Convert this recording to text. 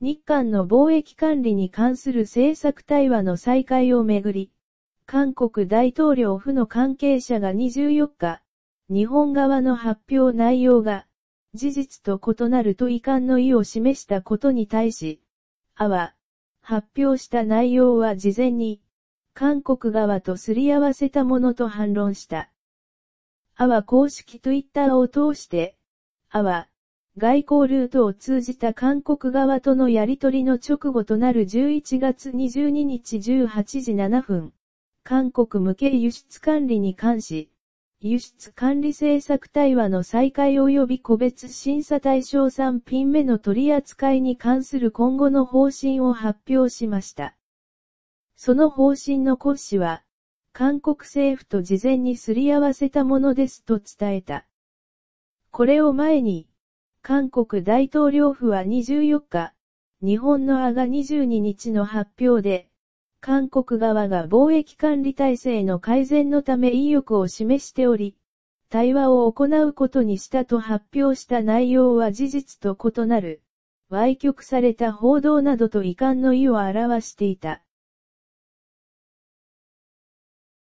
日韓の貿易管理に関する政策対話の再開をめぐり、韓国大統領府の関係者が24日、日本側の発表内容が、事実と異なると遺憾の意を示したことに対し、あは、発表した内容は事前に、韓国側とすり合わせたものと反論した。あは公式 Twitter を通して、あは、外交ルートを通じた韓国側とのやり取りの直後となる11月22日18時7分、韓国向け輸出管理に関し、輸出管理政策対話の再開及び個別審査対象3品目の取り扱いに関する今後の方針を発表しました。その方針の骨子は、韓国政府と事前にすり合わせたものですと伝えた。これを前に、韓国大統領府は24日、日本のアが22日の発表で、韓国側が貿易管理体制の改善のため意欲を示しており、対話を行うことにしたと発表した内容は事実と異なる、歪曲された報道などと遺憾の意を表していた。